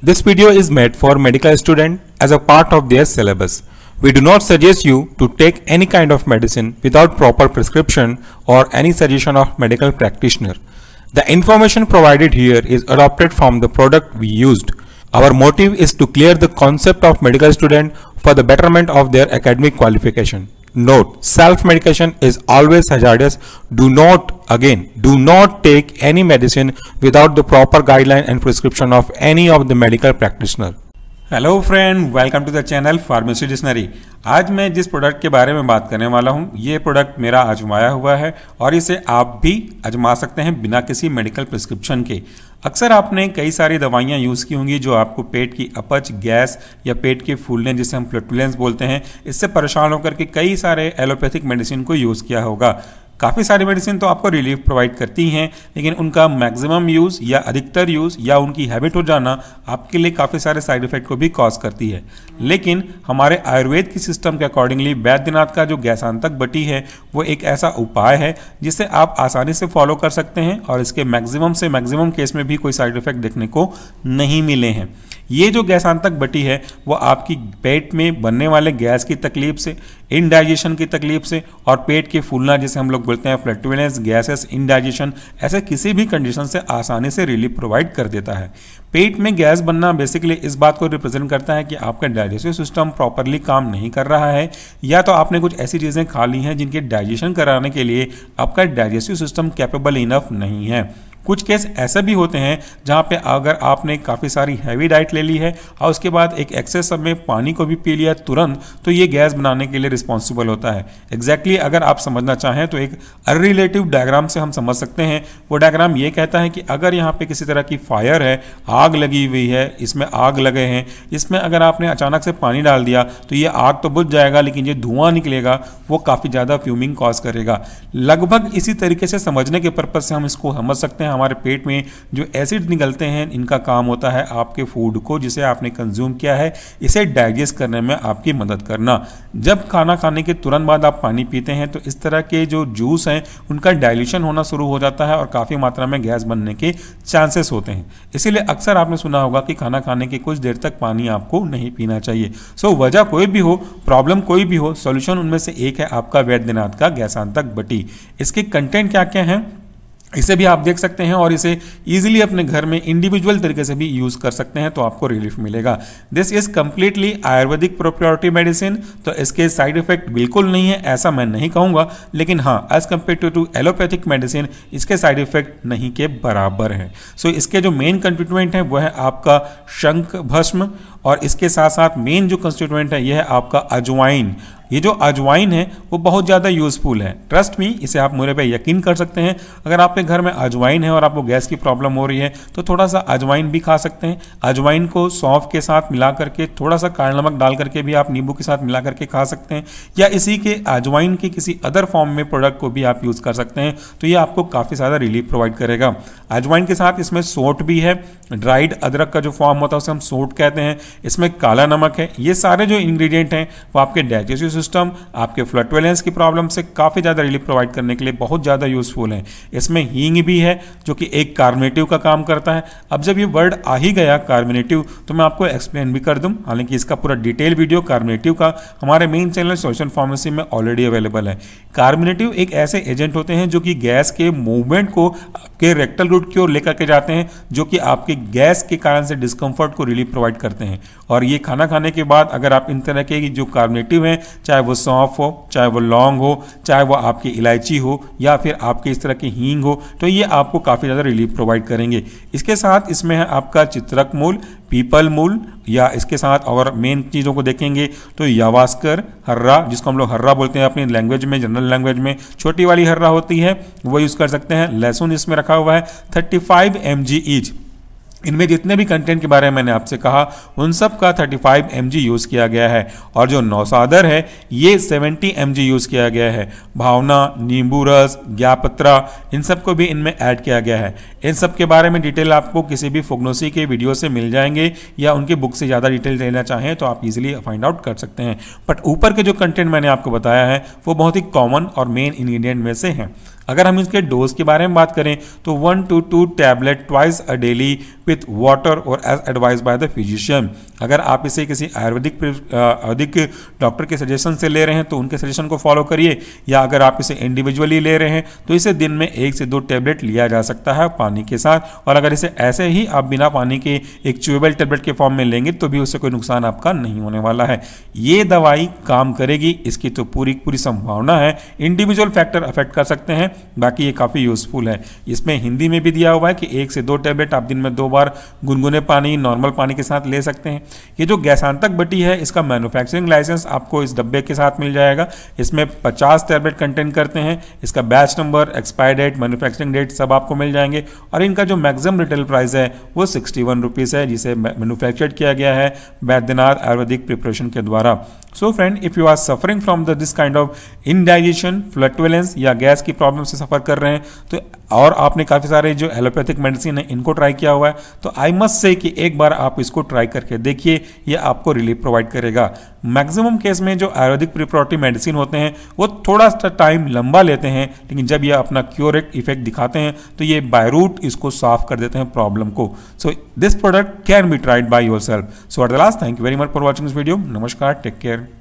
This video is made for medical student as a part of their syllabus. We do not suggest you to take any kind of medicine without proper prescription or any suggestion of medical practitioner. The information provided here is adopted from the product we used. Our motive is to clear the concept of medical student for the betterment of their academic qualification. Note, self-medication is always hazardous. Do not, again, do not take any medicine without the proper guideline and prescription of any of the medical practitioner. Hello friend welcome to the channel pharmacy dictionary आज मैं जिस product के बारे में बात करने वाला हूं ये प्रोडक्ट मेरा आजमाया हुआ है और इसे आप भी आजमा सकते हैं बिना किसी मेडिकल प्रिस्क्रिप्शन के अक्सर आपने कई सारी दवाइयाँ यूज़ की होंगी जो आपको पेट की अपच गैस या पेट के फूलने जिसे हम फ्लटुलेंस बोलते हैं इससे परेशान होकर के कई सारे एलोपैथिक मेडिसिन को यूज़ किया होगा काफ़ी सारी मेडिसिन तो आपको रिलीफ प्रोवाइड करती हैं लेकिन उनका मैक्सिमम यूज़ या अधिकतर यूज़ या उनकी हैबिट हो जाना आपके लिए काफ़ी सारे साइड इफेक्ट को भी कॉज करती है लेकिन हमारे आयुर्वेद की सिस्टम के अकॉर्डिंगली बैद्यनाथ का जो गैसांतक बटी है वो एक ऐसा उपाय है जिसे आप आसानी से फॉलो कर सकते हैं और इसके मैक्सिमम से मैक्सिमम केस में भी कोई साइड इफेक्ट देखने को नहीं मिले हैं ये जो गैसांतक बटी है वो आपकी पेट में बनने वाले गैस की तकलीफ से इनडाइजेशन की तकलीफ से और पेट के फूलना जैसे हम लोग बोलते हैं फ्लक्टुलेंस गैसेस इनडाइजेशन ऐसे किसी भी कंडीशन से आसानी से रिलीफ प्रोवाइड कर देता है पेट में गैस बनना बेसिकली इस बात को रिप्रेजेंट करता है कि आपका डाइजेस्टिव सिस्टम प्रॉपरली काम नहीं कर रहा है या तो आपने कुछ ऐसी चीज़ें खा ली हैं जिनके डाइजेशन कराने के लिए आपका डाइजेस्टिव सिस्टम कैपेबल इनफ नहीं है कुछ केस ऐसे भी होते हैं जहाँ पे अगर आपने काफ़ी सारी हैवी डाइट ले ली है और उसके बाद एक एक्सेस में पानी को भी पी लिया तुरंत तो ये गैस बनाने के लिए रिस्पॉन्सिबल होता है एग्जैक्टली exactly अगर आप समझना चाहें तो एक अनरिलेटिव डायग्राम से हम समझ सकते हैं वो डायग्राम ये कहता है कि अगर यहाँ पर किसी तरह की फायर है आग लगी हुई है इसमें आग लगे हैं इसमें अगर आपने अचानक से पानी डाल दिया तो ये आग तो बुझ जाएगा लेकिन ये धुआं निकलेगा वो काफ़ी ज़्यादा फ्यूमिंग कॉज करेगा लगभग इसी तरीके से समझने के पर्पज़ से हम इसको समझ सकते हैं हमारे पेट में जो एसिड निकलते हैं इनका काम होता है आपके फूड को जिसे आपने कंज्यूम किया है इसे डाइजेस्ट करने में आपकी मदद करना जब खाना खाने के तुरंत बाद आप पानी पीते हैं तो इस तरह के जो जूस हैं उनका डायल्यूशन होना शुरू हो जाता है और काफ़ी मात्रा में गैस बनने के चांसेस होते हैं इसीलिए अक्सर आपने सुना होगा कि खाना खाने के कुछ देर तक पानी आपको नहीं पीना चाहिए सो वजह कोई भी हो प्रॉब्लम कोई भी हो सॉल्यूशन उनमें से एक है आपका वैद्यनाथ का गैसांतक बटी इसके कंटेंट क्या क्या हैं इसे भी आप देख सकते हैं और इसे ईजिली अपने घर में इंडिविजुअल तरीके से भी यूज़ कर सकते हैं तो आपको रिलीफ मिलेगा this is completely ayurvedic proprietary medicine तो इसके साइड इफेक्ट बिल्कुल नहीं है ऐसा मैं नहीं कहूँगा लेकिन हाँ as compare to to allopathic medicine इसके साइड इफेक्ट नहीं के बराबर हैं सो so, इसके जो मेन कंस्टिटुएंट हैं वह है आपका शंख भस्म और इसके साथ साथ मेन जो कंस्टिट्यूएंट है यह है आपका अजवाइन ये जो अजवाइन है वो बहुत ज़्यादा यूज़फुल है ट्रस्ट मी इसे आप मेरे पे यकीन कर सकते हैं अगर आपके घर में अजवाइन है और आपको गैस की प्रॉब्लम हो रही है तो थोड़ा सा अजवाइन भी खा सकते हैं अजवाइन को सौंफ के साथ मिला करके थोड़ा सा काला नमक डाल करके भी आप नींबू के साथ मिला करके खा सकते हैं या इसी के अजवाइन के किसी अदर फॉर्म में प्रोडक्ट को भी आप यूज़ कर सकते हैं तो ये आपको काफ़ी ज़्यादा रिलीफ प्रोवाइड करेगा अजवाइन के साथ इसमें सोट भी है ड्राइड अदरक का जो फॉर्म होता है उसे हम सोट कहते हैं इसमें काला नमक है ये सारे जो इन्ग्रीडियंट हैं वो आपके डाइजेस्टिव सिस्टम आपके फ्लटवेलेंस की प्रॉब्लम से काफ़ी ज़्यादा रिलीफ प्रोवाइड करने के लिए बहुत ज़्यादा यूजफुल है इसमें हींग भी है जो कि एक कार्मेटिव का काम करता है अब जब ये वर्ड आ ही गया कार्मेटिव तो मैं आपको एक्सप्लेन भी कर दूँ हालांकि इसका पूरा डिटेल वीडियो कार्मेटिव का हमारे मेन चैनल सोशल फार्मेसी में ऑलरेडी अवेलेबल है कार्मेटिव एक ऐसे एजेंट होते हैं जो कि गैस के मूवमेंट को के रेक्टल रूट की ओर लेकर के जाते हैं जो कि आपके गैस के कारण से डिस्कम्फर्ट को रिलीफ प्रोवाइड करते हैं और ये खाना खाने के बाद अगर आप इन तरह के जो कार्मेटिव हैं चाहे वो सौंफ हो चाहे वो लौंग हो चाहे वो आपकी इलायची हो या फिर आपके इस तरह की हींग हो तो ये आपको काफ़ी ज़्यादा रिलीफ प्रोवाइड करेंगे इसके साथ इसमें है आपका चित्रक मूल पीपल मूल या इसके साथ और मेन चीज़ों को देखेंगे तो यावास्कर हर्रा जिसको हम लोग हर्रा बोलते हैं अपनी लैंग्वेज में जनरल लैंग्वेज में छोटी वाली हर्रा होती है वो यूज़ कर सकते हैं लहसुन इसमें रखा हुआ है thirty five M G each इनमें जितने भी कंटेंट के बारे में मैंने आपसे कहा उन सब का 35 फाइव एम यूज़ किया गया है और जो नौसादर है ये 70 एम यूज़ किया गया है भावना नींबू रस ज्ञापत्रा इन सब को भी इनमें ऐड किया गया है इन सब के बारे में डिटेल आपको किसी भी फोग्नोसी के वीडियो से मिल जाएंगे या उनके बुक से ज़्यादा डिटेल लेना चाहें तो आप इजिली फाइंड आउट कर सकते हैं बट ऊपर के जो कंटेंट मैंने आपको बताया है वो बहुत ही कॉमन और मेन इन्ग्रीडियंट में से हैं अगर हम इसके डोज के बारे में बात करें तो one two two tablet twice a daily with water or as advised by the physician अगर आप इसे किसी आयुर्वेदिक आयुर्वेदिक डॉक्टर के सजेशन से ले रहे हैं तो उनके सजेशन को फॉलो करिए या अगर आप इसे इंडिविजुअली ले रहे हैं तो इसे दिन में एक से दो टैबलेट लिया जा सकता है पानी के साथ और अगर इसे ऐसे ही आप बिना पानी के एक च्यूएबल टैबलेट के फॉर्म में लेंगे तो भी उससे कोई नुकसान आपका नहीं होने वाला है ये दवाई काम करेगी इसकी तो पूरी पूरी संभावना है इंडिविजुअल फैक्टर अफेक्ट कर सकते हैं बाकी ये काफ़ी यूजफुल है इसमें हिंदी में भी दिया हुआ है कि एक से दो टैबलेट आप दिन में दो बार गुनगुने पानी नॉर्मल पानी के साथ ले सकते हैं ये जो गैसांतक बटी है इसका मैन्युफैक्चरिंग लाइसेंस आपको इस डब्बे के साथ मिल जाएगा इसमें 50 टैबलेट कंटेन करते हैं इसका batch number expire date manufacturing date सब आपको मिल जाएंगे और इनका जो मैक्सिमम रिटेल प्राइस है वो सिक्सटी वन है जिसे मैनुफैक्चर किया गया है वैद्यनाथ आयुर्वेदिक प्रिपरेशन के द्वारा so friend if you are suffering from the this kind of indigestion flatulence या गैस की प्रॉब्लम से सफ़र कर रहे हैं तो और आपने काफ़ी सारे जो एलोपैथिक मेडिसिन है इनको ट्राई किया हुआ है तो आई मस्ट से कि एक बार आप इसको ट्राई करके देख देखिए ये आपको रिलीफ प्रोवाइड करेगा मैक्सिमम केस में जो आयुर्वेदिक प्रिपोरेटिव मेडिसिन होते हैं वो थोड़ा सा टाइम लंबा लेते हैं लेकिन जब ये अपना क्योर इफेक्ट दिखाते हैं तो ये बायरूट इसको साफ कर देते हैं प्रॉब्लम को so this product can be tried by your self so at the last thank you very much for watching this video नमस्कार टेक केयर